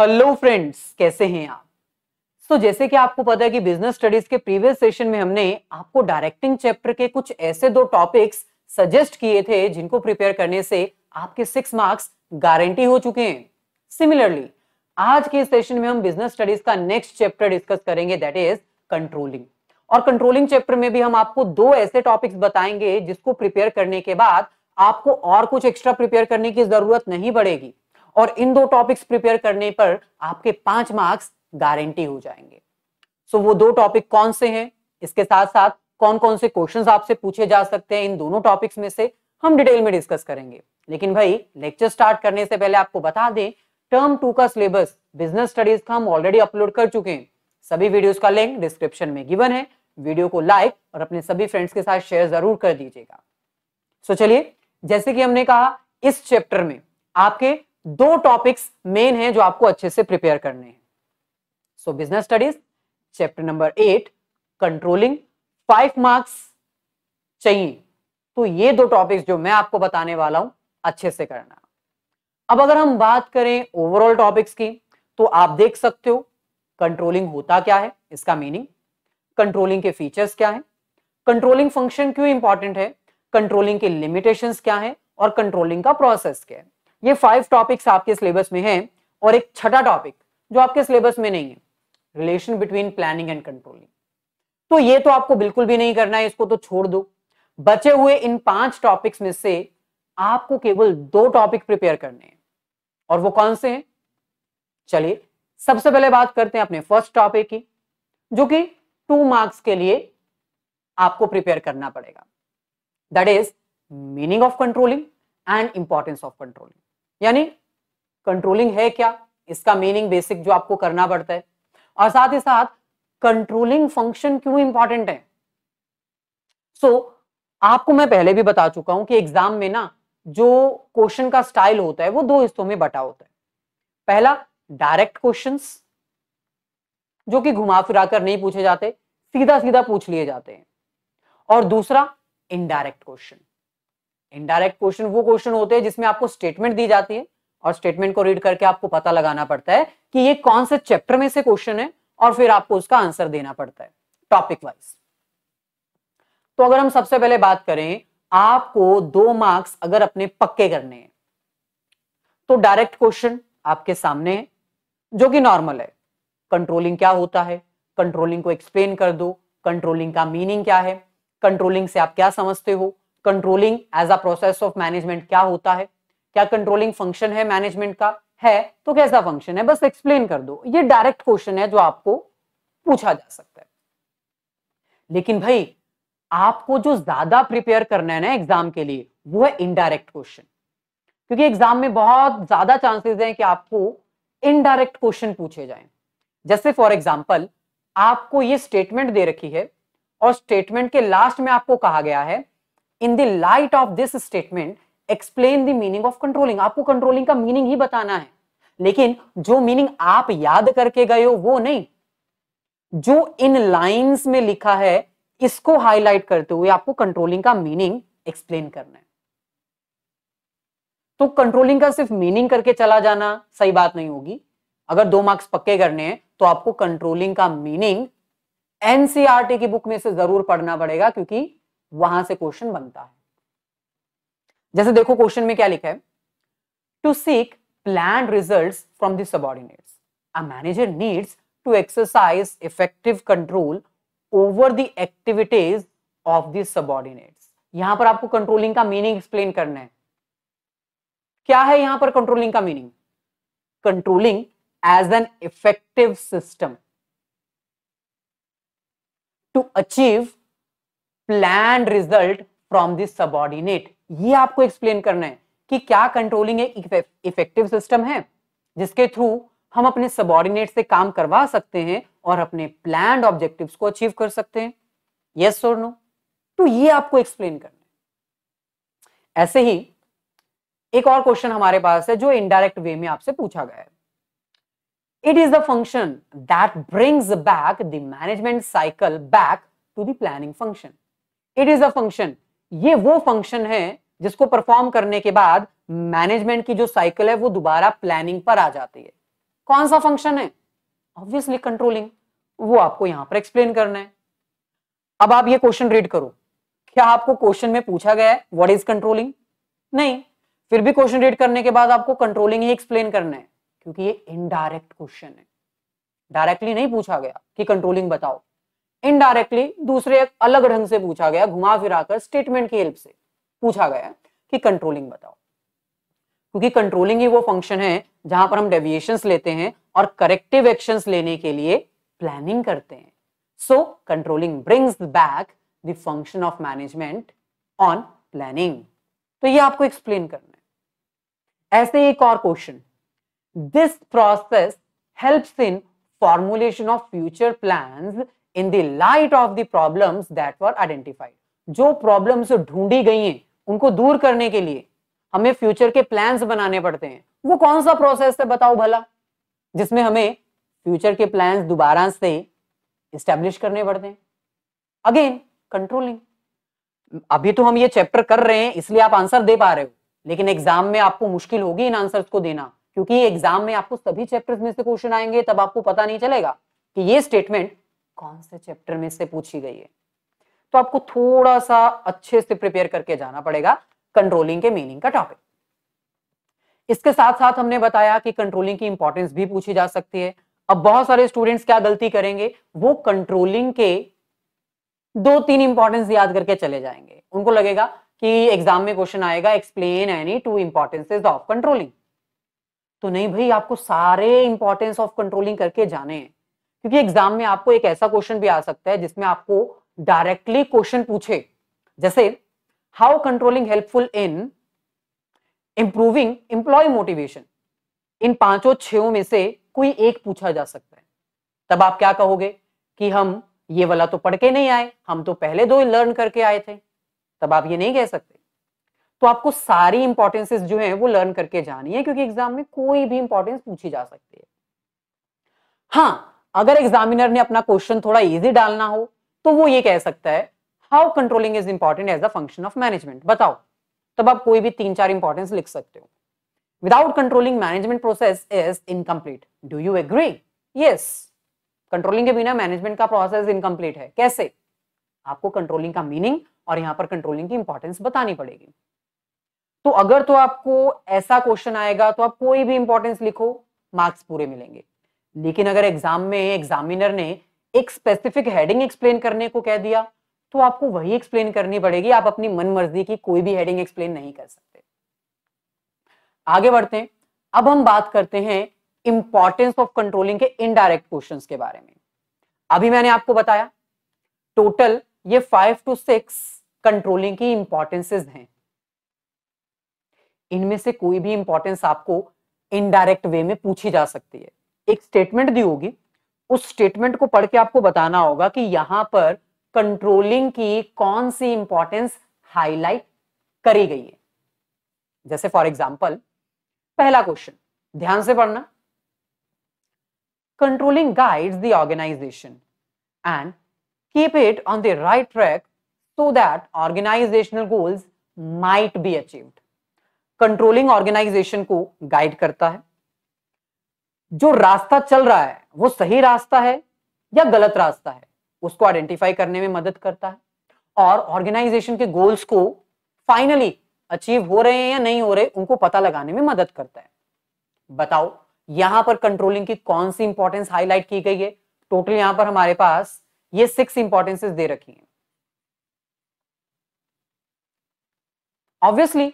Hello friends कैसे हैं आप सो तो so, जैसे कि आपको पता है कि बिजनेस स्टडीज के प्रीवियस सेशन में हमने आपको डायरेक्टिंग चैप्टर के कुछ ऐसे दो टॉपिक्स सजेस्ट किए थे जिनको प्रिपेयर करने से आपके सिक्स मार्क्स गारंटी हो चुके हैं सिमिलरली आज के सेशन में हम बिजनेस स्टडीज का नेक्स्ट चैप्टर डिस्कस करेंगे दैट इज कंट्रोलिंग और कंट्रोलिंग चैप्टर में भी हम आपको दो ऐसे टॉपिक्स बताएंगे जिसको प्रिपेयर करने के बाद आपको और कुछ एक्स्ट्रा प्रिपेयर करने की जरूरत नहीं पड़ेगी और इन दो टॉपिक्स प्रिपेयर करने पर आपके पांच मार्क्स गारंटी हो जाएंगे सो so, वो दो टॉपिक कौन से हैं इसके साथ साथ कौन कौन से क्वेश्चंस आपसे पूछे जा सकते हैं इन दोनों टॉपिक्स में से हम डिटेल में डिस्कस करेंगे लेकिन भाई लेक्चर स्टार्ट करने से पहले आपको बता दें टर्म टू का सिलेबस बिजनेस स्टडीज का हम ऑलरेडी अपलोड कर चुके हैं सभी वीडियोस का लिंक डिस्क्रिप्शन में गिवन है वीडियो को लाइक और अपने सभी फ्रेंड्स के साथ शेयर जरूर कर दीजिएगा सो so, चलिए जैसे कि हमने कहा इस चैप्टर में आपके दो टॉपिक्स मेन हैं जो आपको अच्छे से प्रिपेयर करने हैं so business studies chapter number eight controlling five marks चाहिए तो ये दो टॉपिक्स जो मैं आपको बताने वाला हूं अच्छे से करना अब अगर हम बात करें ओवरऑल टॉपिक्स की तो आप देख सकते हो कंट्रोलिंग होता क्या है इसका मीनिंग कंट्रोलिंग के फीचर्स क्या है कंट्रोलिंग फंक्शन क्यों इंपॉर्टेंट है कंट्रोलिंग के लिमिटेशंस क्या है और कंट्रोलिंग का प्रोसेस क्या है ये फाइव टॉपिक्स आपके सिलेबस में हैं और एक छठा टॉपिक जो आपके सिलेबस में नहीं है relation between planning and controlling तो ये तो आपको बिल्कुल भी नहीं करना है इसको तो छोड़ दो बचे हुए इन पांच टॉपिक्स में से आपको केवल दो टॉपिक प्रिपेयर करने हैं और वो कौन से हैं चलिए सबसे पहले बात करते हैं अपने फर्स्ट टॉपिक की जो कि टू मार्क्स के लिए आपको प्रिपेयर करना पड़ेगा that is meaning of controlling and importance of controlling यानी कंट्रोलिंग है क्या इसका मीनिंग बेसिक जो आपको करना पड़ता है और साथ ही साथ कंट्रोलिंग फंक्शन क्यों इंपॉर्टेंट है सो so, आपको मैं पहले भी बता चुका हूं कि एग्जाम में ना जो क्वेश्चन का स्टाइल होता है वो दो हिस्सों में बटा होता है पहला डायरेक्ट क्वेश्चन जो कि घुमा फिरा कर नहीं पूछे जाते सीधा सीधा पूछ लिए जाते हैं और दूसरा इनडायरेक्ट क्वेश्चन इनडायरेक्ट क्वेश्चन वो क्वेश्चन होते हैं जिसमें आपको स्टेटमेंट दी जाती है और स्टेटमेंट को रीड करके आपको पता लगाना पड़ता है कि ये कौन से चैप्टर में से क्वेश्चन है और फिर आपको उसका आंसर देना पड़ता है टॉपिक वाइज तो अगर हम सबसे पहले बात करें आपको दो मार्क्स अगर अपने पक्के करने हैं तो डायरेक्ट क्वेश्चन आपके सामने है जो कि नॉर्मल है कंट्रोलिंग क्या होता है कंट्रोलिंग को एक्सप्लेन कर दो कंट्रोलिंग का मीनिंग क्या है कंट्रोलिंग से आप क्या समझते हो controlling as a process of management क्या होता है क्या कंट्रोलिंग फंक्शन है मैनेजमेंट का है तो कैसा फंक्शन है बस एक्सप्लेन कर दो ये डायरेक्ट क्वेश्चन है जो आपको पूछा जा सकता है लेकिन भाई आपको जो ज्यादा प्रिपेयर करना है ना एग्जाम के लिए वो है इनडायरेक्ट क्वेश्चन क्योंकि एग्जाम में बहुत ज्यादा चांसेस हैं कि आपको इनडायरेक्ट क्वेश्चन पूछे जाए जैसे फॉर एग्जाम्पल आपको ये स्टेटमेंट दे रखी है और स्टेटमेंट के लास्ट में आपको कहा गया है in the light of this statement explain the meaning of controlling आपको कंट्रोलिंग का मीनिंग ही बताना है लेकिन जो मीनिंग आप याद करके गए हो वो नहीं जो इन लाइंस में लिखा है इसको हाईलाइट करते हुए आपको कंट्रोलिंग का मीनिंग एक्सप्लेन करना है तो कंट्रोलिंग का सिर्फ मीनिंग करके चला जाना सही बात नहीं होगी अगर दो मार्क्स पक्के करने हैं तो आपको कंट्रोलिंग का मीनिंग एनसीआरटी e की बुक में से जरूर पढ़ना पड़ेगा क्योंकि वहां से क्वेश्चन बनता है जैसे देखो क्वेश्चन में क्या लिखा है to seek plan result from subordinates a manager needs to exercise effective control over the activities of the subordinates यहां पर आपको कंट्रोलिंग का मीनिंग एक्सप्लेन करना है क्या है यहां पर कंट्रोलिंग का meaning controlling as an effective system to achieve plan result from this subordinate ये आपको एक्सप्लेन करना है कि क्या कंट्रोलिंग एक इफेक्टिव सिस्टम है जिसके थ्रू हम अपने सबॉर्डिनेट से काम करवा सकते हैं और अपने प्लान ऑब्जेक्टिव्स को अचीव कर सकते हैं यस और नो तो ये आपको एक्सप्लेन करना है ऐसे ही एक और क्वेश्चन हमारे पास है जो इनडायरेक्ट वे में आपसे पूछा गया है it is the function that brings back the management cycle back to the planning function it is a function ये वो फंक्शन है जिसको परफॉर्म करने के बाद मैनेजमेंट की जो साइकिल है वो दोबारा प्लानिंग पर आ जाती है कौन सा फंक्शन है ऑब्वियसली कंट्रोलिंग वो आपको यहां पर एक्सप्लेन करना है अब आप ये क्वेश्चन रीड करो क्या आपको क्वेश्चन में पूछा गया है व्हाट इज कंट्रोलिंग नहीं फिर भी क्वेश्चन रीड करने के बाद आपको कंट्रोलिंग ही एक्सप्लेन करना है क्योंकि ये इनडायरेक्ट क्वेश्चन है डायरेक्टली नहीं पूछा गया कि कंट्रोलिंग बताओ इनडायरेक्टली दूसरे एक अलग ढंग से पूछा गया घुमा फिरा कर स्टेटमेंट की हेल्प से पूछा गया कि कंट्रोलिंग बताओ क्योंकि कंट्रोलिंग ही वो फंक्शन है जहां पर हम डेविएशंस लेते हैं और करेक्टिव एक्शंस लेने के लिए प्लानिंग करते हैं so controlling brings back the function of management on planning तो ये आपको एक्सप्लेन करना है ऐसे एक और question this process helps in formulation of future plans in the light of the problems that were identified जो प्रॉब्लम्स ढूंढी गई हैं उनको दूर करने के लिए हमें फ्यूचर के प्लान्स बनाने पड़ते हैं वो कौन सा प्रोसेस है बताओ भला जिसमें हमें फ्यूचर के प्लान्स दोबारा से इस्टेब्लिश करने पड़ते हैं अगेन कंट्रोलिंग अभी तो हम ये चैप्टर कर रहे हैं इसलिए आप आंसर दे पा रहे हो लेकिन एग्जाम में आपको मुश्किल होगी इन आंसर्स को देना क्योंकि एग्जाम में आपको सभी चैप्टर्स में से क्वेश्चन आएंगे तब आपको पता नहीं चलेगा कि ये स्टेटमेंट कौन से चैप्टर में से पूछी गई है तो आपको थोड़ा सा अच्छे से प्रिपेयर करके जाना पड़ेगा कंट्रोलिंग के मीनिंग का टॉपिक इसके साथ साथ हमने बताया कि कंट्रोलिंग की इंपॉर्टेंस भी पूछी जा सकती है अब बहुत सारे स्टूडेंट्स क्या गलती करेंगे वो कंट्रोलिंग के दो तीन इंपॉर्टेंस याद करके चले जाएंगे उनको लगेगा कि एग्जाम में क्वेश्चन आएगा explain any two importances of controlling तो नहीं भाई आपको सारे इंपॉर्टेंस ऑफ कंट्रोलिंग करके जाने हैं क्योंकि एग्जाम में आपको एक ऐसा क्वेश्चन भी आ सकता है जिसमें आपको डायरेक्टली क्वेश्चन पूछे जैसे how controlling helpful in improving employee motivation इन पांचों छो में से कोई एक पूछा जा सकता है तब आप क्या कहोगे कि हम ये वाला तो पढ़ के नहीं आए हम तो पहले दो लर्न करके आए थे तब आप ये नहीं कह सकते तो आपको सारी इंपॉर्टेंसेस जो है वो लर्न करके जानी है क्योंकि एग्जाम में कोई भी इंपॉर्टेंस पूछी जा सकती है हाँ अगर एग्जामिनर ने अपना क्वेश्चन थोड़ा इजी डालना हो तो वो ये कह सकता है how controlling is important as a function of management बताओ तब आप कोई भी तीन चार इंपॉर्टेंस लिख सकते हो without controlling management process is incomplete do you agree yes controlling के बिना मैनेजमेंट का प्रोसेस इनकम्प्लीट है कैसे आपको कंट्रोलिंग का मीनिंग और यहां पर कंट्रोलिंग की इंपॉर्टेंस बतानी पड़ेगी तो अगर तो आपको ऐसा क्वेश्चन आएगा तो आप कोई भी इंपॉर्टेंस लिखो मार्क्स पूरे मिलेंगे लेकिन अगर एग्जाम में एग्जामिनर ने एक स्पेसिफिक हेडिंग एक्सप्लेन करने को कह दिया तो आपको वही एक्सप्लेन करनी पड़ेगी आप अपनी मन मर्जी की कोई भी हेडिंग एक्सप्लेन नहीं कर सकते आगे बढ़ते हैं अब हम बात करते हैं इंपॉर्टेंस ऑफ कंट्रोलिंग के इनडायरेक्ट क्वेश्चन के बारे में अभी मैंने आपको बताया टोटल ये फाइव टू सिक्स कंट्रोलिंग की इंपॉर्टेंसेज हैं इनमें से कोई भी इंपॉर्टेंस आपको इनडायरेक्ट वे में पूछी जा सकती है एक स्टेटमेंट दी होगी उस स्टेटमेंट को पढ़ के आपको बताना होगा कि यहां पर कंट्रोलिंग की कौन सी इंपॉर्टेंस हाईलाइट करी गई है जैसे फॉर एग्जाम्पल पहला क्वेश्चन ध्यान से पढ़ना controlling guides the organisation and keep it on the right track so that organisational goals might be achieved controlling organisation को गाइड करता है जो रास्ता चल रहा है वो सही रास्ता है या गलत रास्ता है उसको आइडेंटिफाई करने में मदद करता है और ऑर्गेनाइजेशन के गोल्स को फाइनली अचीव हो रहे हैं या नहीं हो रहे उनको पता लगाने में मदद करता है बताओ यहां पर कंट्रोलिंग की कौन सी इंपॉर्टेंस हाईलाइट की गई है टोटल यहां पर हमारे पास ये सिक्स इंपॉर्टेंसेस दे रखी हैं obviously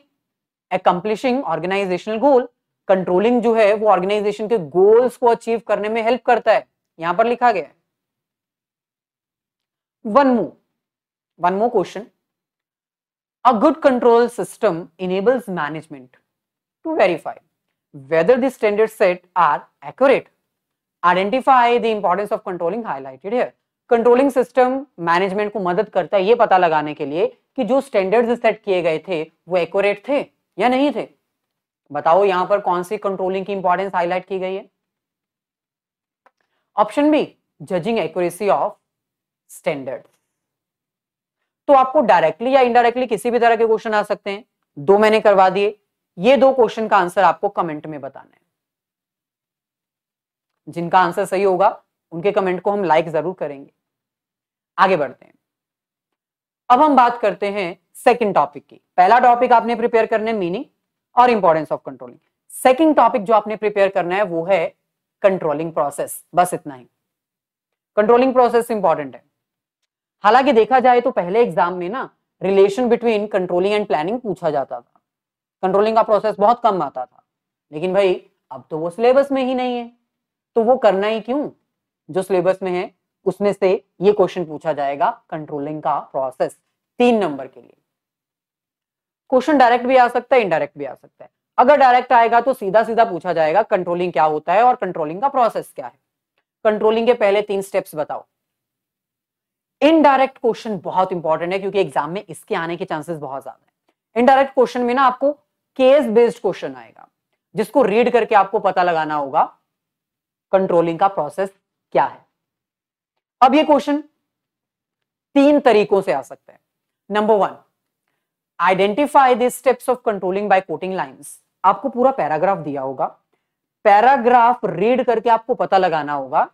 accomplishing organisational goal controlling जो है वो ऑर्गेनाइजेशन के गोल्स को अचीव करने में हेल्प करता है यहां पर लिखा गया है one more one more question a good control system enables management to verify whether the standard set are accurate identify the importance of controlling highlighted here. Controlling system management को मदद करता है ये पता लगाने के लिए कि जो स्टैंडर्ड्स सेट किए गए थे वो एक्यूरेट थे या नहीं थे बताओ यहां पर कौन सी कंट्रोलिंग की इंपॉर्टेंस हाईलाइट की गई है option B judging accuracy of standard तो आपको डायरेक्टली या इनडायरेक्टली किसी भी तरह के क्वेश्चन आ सकते हैं दो मैंने करवा दिए ये दो क्वेश्चन का आंसर आपको कमेंट में बताना है जिनका आंसर सही होगा उनके कमेंट को हम लाइक जरूर करेंगे आगे बढ़ते हैं अब हम बात करते हैं सेकंड टॉपिक की पहला टॉपिक आपने प्रिपेयर करने मीनिंग और importance of controlling second topic जो आपने प्रिपेयर करना है वो है कंट्रोलिंग प्रोसेस बस इतना ही कंट्रोलिंग प्रोसेस इंपॉर्टेंट है हालांकि देखा जाए तो पहले एग्जाम में ना relation between controlling and planning पूछा जाता था कंट्रोलिंग का प्रोसेस बहुत कम आता था लेकिन भाई अब तो वो सिलेबस में ही नहीं है तो वो करना ही क्यों जो सिलेबस में है उसमें से ये क्वेश्चन पूछा जाएगा कंट्रोलिंग का प्रोसेस तीन नंबर के लिए क्वेश्चन डायरेक्ट भी आ सकता है इनडायरेक्ट भी आ सकता है अगर डायरेक्ट आएगा तो सीधा सीधा पूछा जाएगा कंट्रोलिंग क्या होता है और कंट्रोलिंग का प्रोसेस क्या है कंट्रोलिंग के पहले तीन स्टेप्स बताओ इनडायरेक्ट क्वेश्चन बहुत इंपॉर्टेंट है क्योंकि एग्जाम में इसके आने के चांसेस बहुत ज्यादा है इनडायरेक्ट क्वेश्चन में ना आपको केस बेस्ड क्वेश्चन आएगा जिसको रीड करके आपको पता लगाना होगा कंट्रोलिंग का प्रोसेस क्या है अब ये क्वेश्चन तीन तरीकों से आ सकते हैं number one identify this steps of controlling by quoting lines आपको पूरा पैराग्राफ दिया होगा पैराग्राफ रीड करके आपको पता लगाना होगा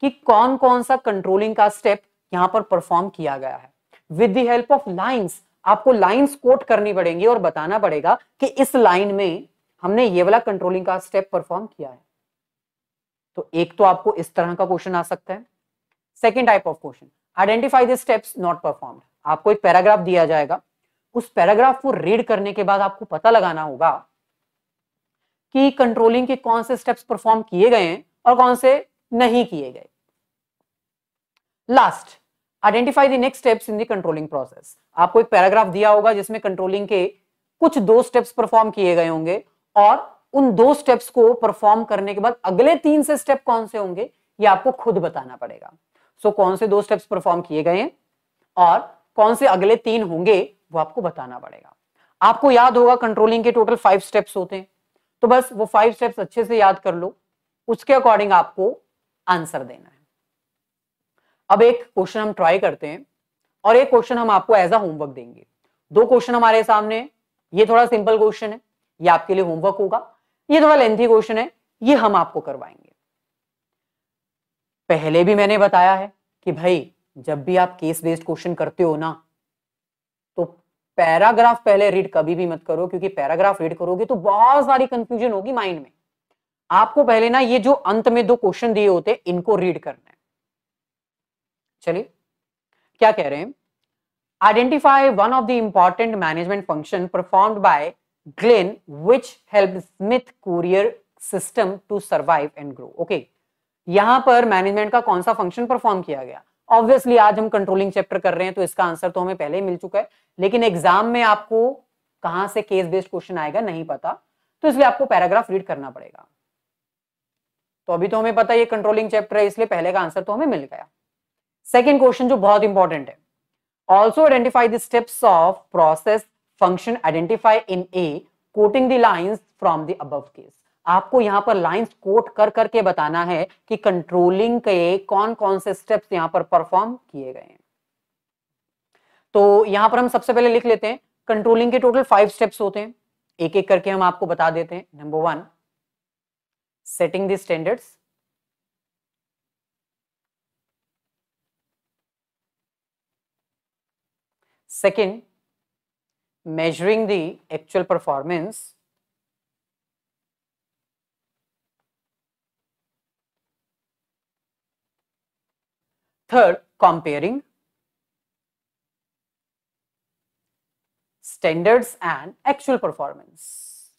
कि कौन कौन सा कंट्रोलिंग का स्टेप यहां पर परफॉर्म किया गया है with the help of lines आपको लाइंस कोट करनी पड़ेंगी और बताना पड़ेगा कि इस लाइन में हमने ये वाला कंट्रोलिंग का स्टेप परफॉर्म किया है तो एक तो आपको इस तरह का क्वेश्चन आ सकता है second type of question identify the steps not perform आपको एक पैराग्राफ दिया जाएगा उस पैराग्राफ को रीड करने के बाद आपको पता लगाना होगा कि कंट्रोलिंग के कौन से स्टेप्स परफॉर्म किए गए हैं और कौन से नहीं किए गए last identify the next steps in the controlling process आपको एक पैराग्राफ दिया होगा जिसमें कंट्रोलिंग के कुछ दो स्टेप्स परफॉर्म किए गए होंगे और उन दो स्टेप्स को परफॉर्म करने के बाद अगले तीन से स्टेप कौन से होंगे ये आपको खुद बताना पड़ेगा सो so, कौन से दो स्टेप्स परफॉर्म किए गए हैं और कौन से अगले तीन होंगे वो आपको बताना पड़ेगा आपको याद होगा कंट्रोलिंग के टोटल फाइव स्टेप्स होते हैं तो बस वो फाइव स्टेप्स अच्छे से याद कर लो उसके अकॉर्डिंग आपको आंसर देना है अब एक क्वेश्चन हम ट्राई करते हैं और एक क्वेश्चन हम आपको एज अ होमवर्क देंगे दो क्वेश्चन हमारे सामने ये थोड़ा सिंपल क्वेश्चन है ये आपके लिए होमवर्क होगा ये थोड़ा लेंथी क्वेश्चन है ये हम आपको करवाएंगे पहले भी मैंने बताया है कि भाई जब भी आप केस बेस्ड क्वेश्चन करते हो ना पैराग्राफ पहले रीड कभी भी मत करो क्योंकि पैराग्राफ रीड करोगे तो बहुत सारी कंफ्यूजन होगी माइंड में आपको पहले ना ये जो अंत में दो क्वेश्चन दिए होते हैं इनको रीड करना है चलिए क्या कह रहे हैं identify one of the important management function perform by Glen which help Smith courier system to survive and grow okay यहां पर मैनेजमेंट का कौन सा फंक्शन परफॉर्म किया गया ऑब्वियसली आज हम कंट्रोलिंग चैप्टर कर रहे हैं तो इसका आंसर तो हमें पहले ही मिल चुका है लेकिन एग्जाम में आपको कहां से केस बेस्ड क्वेश्चन आएगा नहीं पता तो इसलिए आपको पैराग्राफ रीड करना पड़ेगा तो अभी तो हमें पता ये कंट्रोलिंग चैप्टर है इसलिए पहले का आंसर तो हमें मिल गया सेकेंड क्वेश्चन जो बहुत इंपॉर्टेंट है also identify the steps of process function identify in a quoting the lines from the above case आपको यहाँ पर लाइंस कोट कर करके बताना है कि कंट्रोलिंग के कौन कौन से स्टेप्स यहाँ पर परफॉर्म किए गए हैं तो यहाँ पर हम सबसे पहले लिख लेते हैं कंट्रोलिंग के टोटल फाइव स्टेप्स होते हैं एक एक करके हम आपको बता देते हैं number one setting the standards second measuring the actual performance Third, comparing standards and actual performance.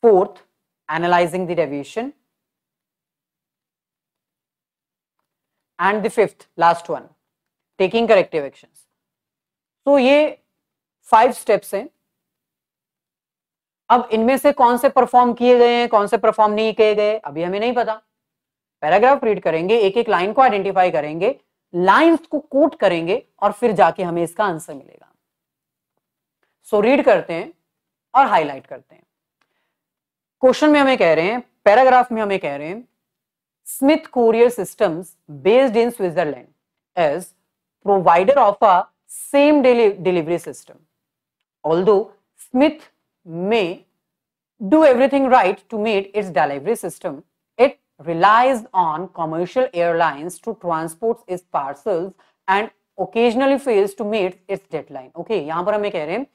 Fourth, analyzing the deviation. And the fifth, last one, taking corrective actions. So ये फाइव स्टेप्स हैं अब इनमें से कौन से perform किए गए हैं कौन से परफॉर्म नहीं किए गए अभी हमें नहीं पता पैराग्राफ रीड करेंगे एक एक लाइन को आइडेंटिफाई करेंगे लाइंस को कोट करेंगे और फिर जाके हमें इसका आंसर मिलेगा सो so, रीड करते हैं और हाईलाइट करते हैं क्वेश्चन में हमें कह रहे हैं पैराग्राफ में हमें कह रहे हैं Smith courier systems based in Switzerland as provider of a same delivery system although Smith may do everything right to meet its delivery system relies on commercial airlines to transport its parcels and occasionally fails to meet its deadline. Okay, यहाँ पर हमें कह रहे हैं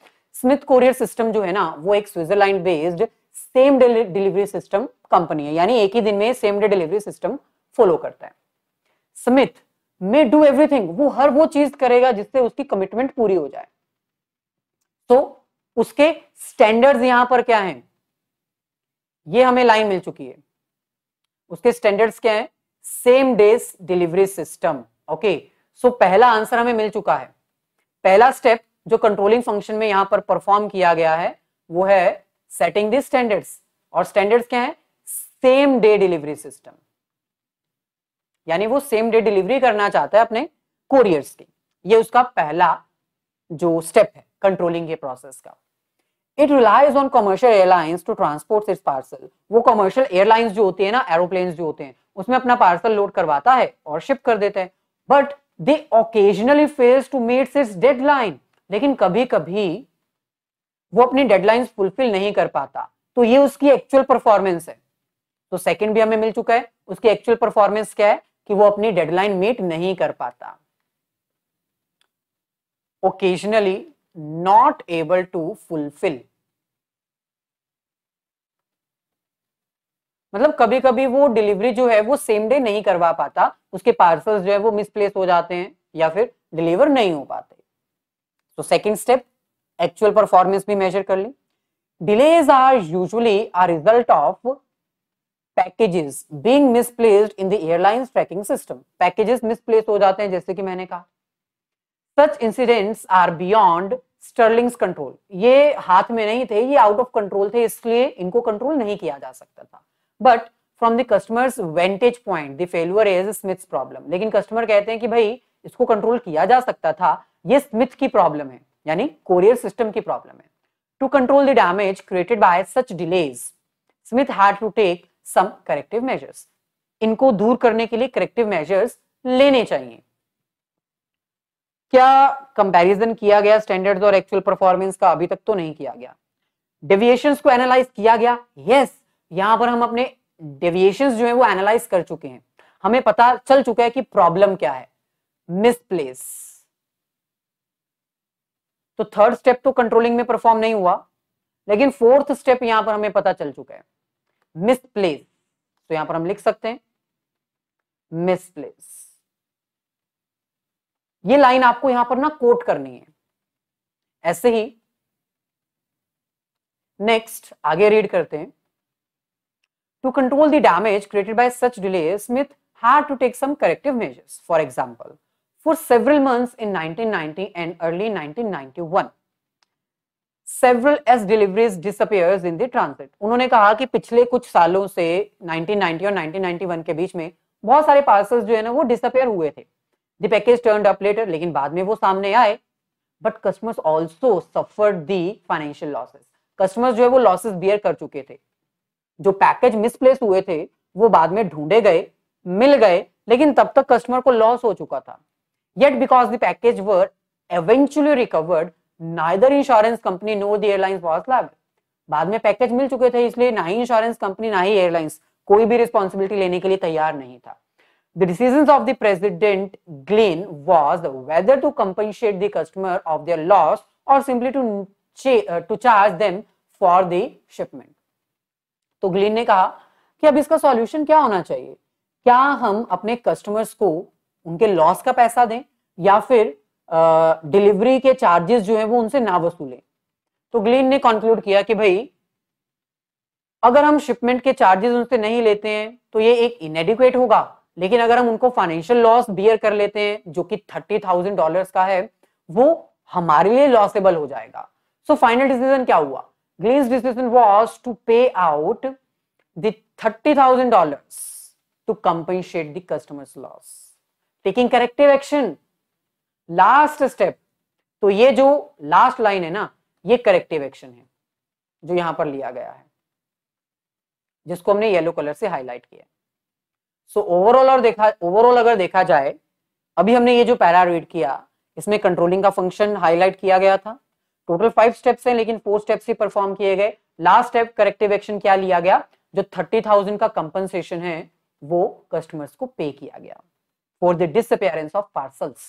Smith courier system जो है ना वो एक Switzerland based same day delivery system company है यानी एक ही दिन में same day delivery system follow करता है स्मिथ मे डू एवरीथिंग वो हर वो चीज करेगा जिससे उसकी कमिटमेंट पूरी हो जाए तो उसके स्टैंडर्ड्स यहां पर क्या हैं ये हमें लाइन मिल चुकी है उसके स्टैंडर्ड्स क्या है same days delivery system okay so पहला आंसर हमें मिल चुका है पहला स्टेप जो कंट्रोलिंग फंक्शन में यहां पर परफॉर्म किया गया है वो है सेटिंग दिस स्टैंडर्ड्स और स्टैंडर्ड्स क्या है सेम डे डिलीवरी सिस्टम यानी वो सेम डे डिलीवरी करना चाहता है अपने कोरियर्स की ये उसका पहला जो स्टेप है कंट्रोलिंग के प्रोसेस का it relies on commercial airlines to transport it parcel वो कमर्शियल एयरलाइंस जो होती है ना एरोप्लेन जो होते हैं उसमें अपना पार्सल लोड करवाता है और शिप कर देते हैं but they occasionally fails to meet its deadline लेकिन कभी कभी वो अपनी डेडलाइंस फुलफिल नहीं कर पाता तो ये उसकी एक्चुअल परफॉर्मेंस है तो सेकेंड भी हमें मिल चुका है उसकी एक्चुअल परफॉर्मेंस क्या है कि वो अपनी डेडलाइन मीट नहीं कर पाता occasionally not able to fulfill मतलब कभी कभी वो डिलीवरी जो है वो सेम डे नहीं करवा पाता उसके पार्सल्स जो है वो मिसप्लेस हो जाते हैं या फिर डिलीवर नहीं हो पाते तो सेकंड स्टेप एक्चुअल परफॉर्मेंस भी मेजर कर ली delays are usually a result of packages being misplaced in the airlines tracking system packages misplace हो जाते हैं जैसे कि मैंने कहा such incidents are beyond Sterling's control ये हाथ में नहीं थे ये आउट ऑफ कंट्रोल थे इसलिए इनको कंट्रोल नहीं किया जा सकता था but from the customers vantage point the failure is Smith's problem लेकिन कस्टमर कहते हैं कि भाई इसको कंट्रोल किया जा सकता था ये स्मिथ की प्रॉब्लम है यानी कोरियर सिस्टम की प्रॉब्लम है to control the damage created by such delays Smith had to take some corrective measures इनको दूर करने के लिए करेक्टिव मेजर्स लेने चाहिए क्या कंपैरिजन किया गया स्टैंडर्ड्स और एक्चुअल परफॉर्मेंस का अभी तक तो नहीं किया गया डेविएशन को एनालाइज किया गया यस yes, यहां पर हम अपने डेविएशन जो है वो एनालाइज कर चुके हैं हमें पता चल चुका है कि प्रॉब्लम क्या है मिसप्लेस तो थर्ड स्टेप तो कंट्रोलिंग में परफॉर्म नहीं हुआ लेकिन फोर्थ स्टेप यहां पर हमें पता चल चुका है मिसप्लेस तो यहां पर हम लिख सकते हैं मिसप्लेस ये लाइन आपको यहां पर ना कोट करनी है ऐसे ही नेक्स्ट आगे रीड करते हैं to control the damage created by such delay Smith had to take some corrective measures for example for several months in 1990 and early 1991 several एस deliveries disappears in the transit उन्होंने कहा कि पिछले कुछ सालों से 1990 और 1991 के बीच में बहुत सारे पार्सल जो है ना वो डिसअपेयर हुए थे the package turn up later लेकिन बाद में वो सामने आए but customers also suffered the financial losses customers जो है वो लॉसेस बियर कर चुके थे जो पैकेज मिसप्लेस हुए थे वो बाद में ढूंढे गए मिल गए लेकिन तब तक कस्टमर को लॉस हो चुका था yet because the package were eventually recovered neither insurance company nor the airlines was लाभ बाद में पैकेज मिल चुके थे इसलिए ना ही इंश्योरेंस कंपनी ना ही एयरलाइंस कोई भी रिस्पॉन्सिबिलिटी लेने के लिए तैयार नहीं था The decisions of the president Glenn was whether to compensate the customer of their loss or simply to, uh, to charge them for the shipment. तो ग्लेन ने कहा कि अब इसका सॉल्यूशन क्या होना चाहिए क्या हम अपने कस्टमर्स को उनके लॉस का पैसा दें या फिर डिलीवरी uh, के चार्जेस जो है वो उनसे ना वसूलें तो ग्लेन ने कंक्लूड किया कि भाई अगर हम शिपमेंट के चार्जेस उनसे नहीं लेते हैं तो ये एक इनएडिक्वेट होगा लेकिन अगर हम उनको फाइनेंशियल लॉस बियर कर लेते हैं जो कि थर्टी थाउजेंड डॉलर का है वो हमारे लिए लॉसेबल हो जाएगा सो फाइनल डिसीजन क्या हुआ Green's decision was to pay out thirty thousand dollar to compensate customers loss taking corrective action last step तो ये जो लास्ट लाइन है ना ये करेक्टिव एक्शन है जो यहां पर लिया गया है जिसको हमने येलो कलर से हाईलाइट किया सो ओवरऑल और देखा ओवरऑल अगर देखा जाए अभी हमने ये जो पैरा रीड किया इसमें कंट्रोलिंग का फंक्शन हाईलाइट किया गया था टोटल फाइव स्टेप्स हैं लेकिन फोर स्टेप्स ही परफॉर्म किए गए लास्ट स्टेप करेक्टिव एक्शन क्या लिया गया जो थर्टी थाउजेंड का कंपनसेशन है वो कस्टमर्स को पे किया गया for the disappearance of parcels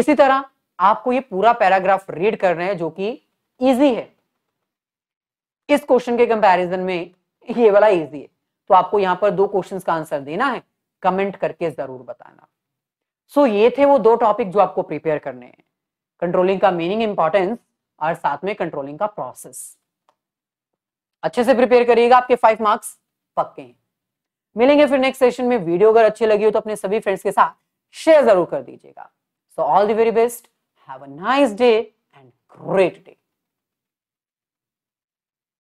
इसी तरह आपको ये पूरा पैराग्राफ रीड कर रहे हैं जो कि ईजी है इस क्वेश्चन के कंपेरिजन में ये वाला इजी है तो आपको यहाँ पर दो क्वेश्चन का आंसर देना है कमेंट करके जरूर बताना सो so, ये थे वो दो टॉपिक जो आपको प्रिपेयर करने हैं कंट्रोलिंग का मीनिंग इंपॉर्टेंस और साथ में कंट्रोलिंग का प्रोसेस अच्छे से प्रिपेयर करिएगा आपके फाइव मार्क्स पक्के हैं मिलेंगे फिर नेक्स्ट सेशन में वीडियो अगर अच्छी लगी हो तो अपने सभी फ्रेंड्स के साथ शेयर जरूर कर दीजिएगा so all the very best have a nice day and great day